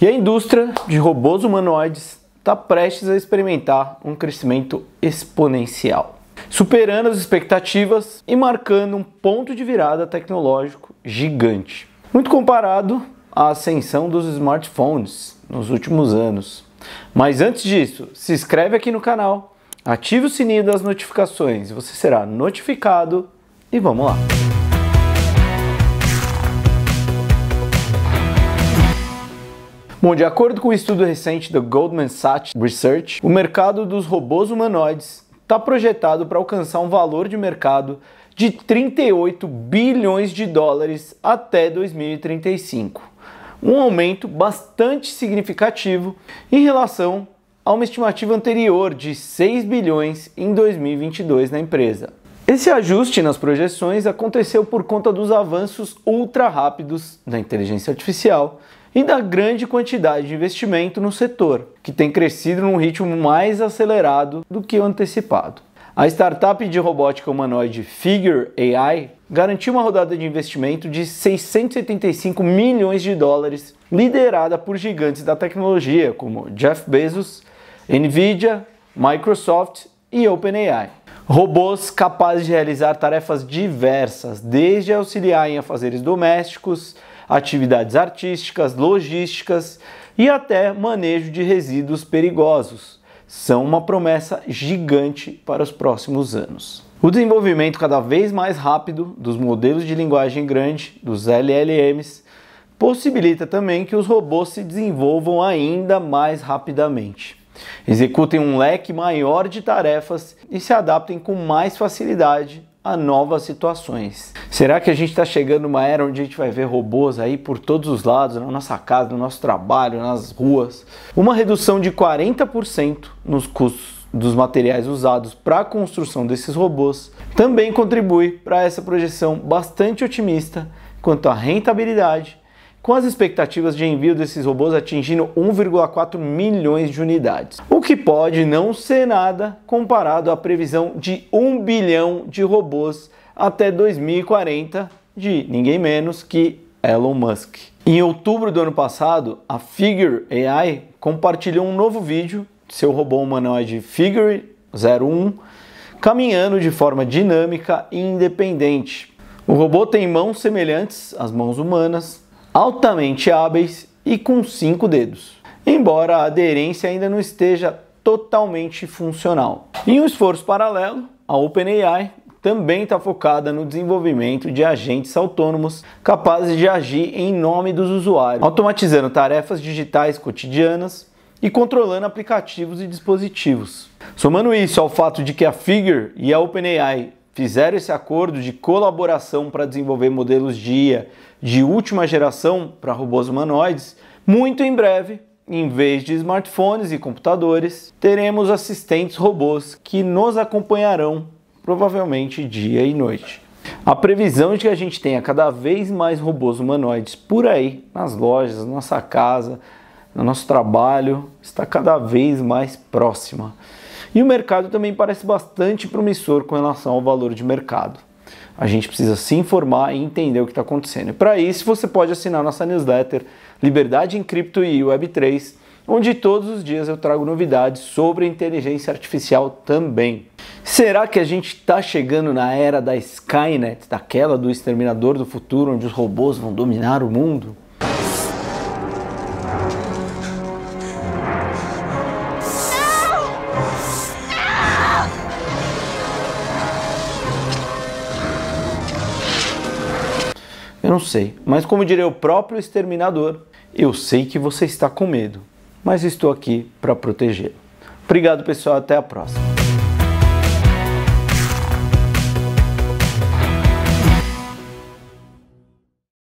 E a indústria de robôs humanoides está prestes a experimentar um crescimento exponencial, superando as expectativas e marcando um ponto de virada tecnológico gigante. Muito comparado à ascensão dos smartphones nos últimos anos. Mas antes disso, se inscreve aqui no canal, ative o sininho das notificações, você será notificado e vamos lá! Bom, de acordo com um estudo recente do Goldman Sachs Research, o mercado dos robôs humanoides está projetado para alcançar um valor de mercado de 38 bilhões de dólares até 2035, um aumento bastante significativo em relação a uma estimativa anterior de 6 bilhões em 2022 na empresa. Esse ajuste nas projeções aconteceu por conta dos avanços ultra rápidos da inteligência artificial e da grande quantidade de investimento no setor, que tem crescido num ritmo mais acelerado do que o antecipado. A startup de robótica humanoide Figure AI garantiu uma rodada de investimento de 675 milhões de dólares, liderada por gigantes da tecnologia como Jeff Bezos, Nvidia, Microsoft e OpenAI. Robôs capazes de realizar tarefas diversas, desde auxiliar em afazeres domésticos, atividades artísticas, logísticas e até manejo de resíduos perigosos. São uma promessa gigante para os próximos anos. O desenvolvimento cada vez mais rápido dos modelos de linguagem grande, dos LLMs, possibilita também que os robôs se desenvolvam ainda mais rapidamente. Executem um leque maior de tarefas e se adaptem com mais facilidade a novas situações. Será que a gente está chegando numa era onde a gente vai ver robôs aí por todos os lados, na nossa casa, no nosso trabalho, nas ruas? Uma redução de 40% nos custos dos materiais usados para a construção desses robôs também contribui para essa projeção bastante otimista quanto à rentabilidade com as expectativas de envio desses robôs atingindo 1,4 milhões de unidades. O que pode não ser nada comparado à previsão de 1 bilhão de robôs até 2040 de ninguém menos que Elon Musk. Em outubro do ano passado, a Figure AI compartilhou um novo vídeo de seu robô humanoide Figure 01 caminhando de forma dinâmica e independente. O robô tem mãos semelhantes às mãos humanas, altamente hábeis e com cinco dedos, embora a aderência ainda não esteja totalmente funcional. Em um esforço paralelo, a OpenAI também está focada no desenvolvimento de agentes autônomos capazes de agir em nome dos usuários, automatizando tarefas digitais cotidianas e controlando aplicativos e dispositivos. Somando isso ao fato de que a Figure e a OpenAI fizeram esse acordo de colaboração para desenvolver modelos de de última geração para robôs humanoides, muito em breve, em vez de smartphones e computadores, teremos assistentes robôs que nos acompanharão provavelmente dia e noite. A previsão de que a gente tenha cada vez mais robôs humanoides por aí, nas lojas, na nossa casa, no nosso trabalho, está cada vez mais próxima. E o mercado também parece bastante promissor com relação ao valor de mercado. A gente precisa se informar e entender o que está acontecendo. Para isso, você pode assinar nossa newsletter Liberdade em Cripto e Web3, onde todos os dias eu trago novidades sobre inteligência artificial também. Será que a gente está chegando na era da Skynet, daquela do exterminador do futuro, onde os robôs vão dominar o mundo? Eu não sei, mas como diria o próprio exterminador, eu sei que você está com medo, mas estou aqui para protegê-lo. Obrigado, pessoal, até a próxima.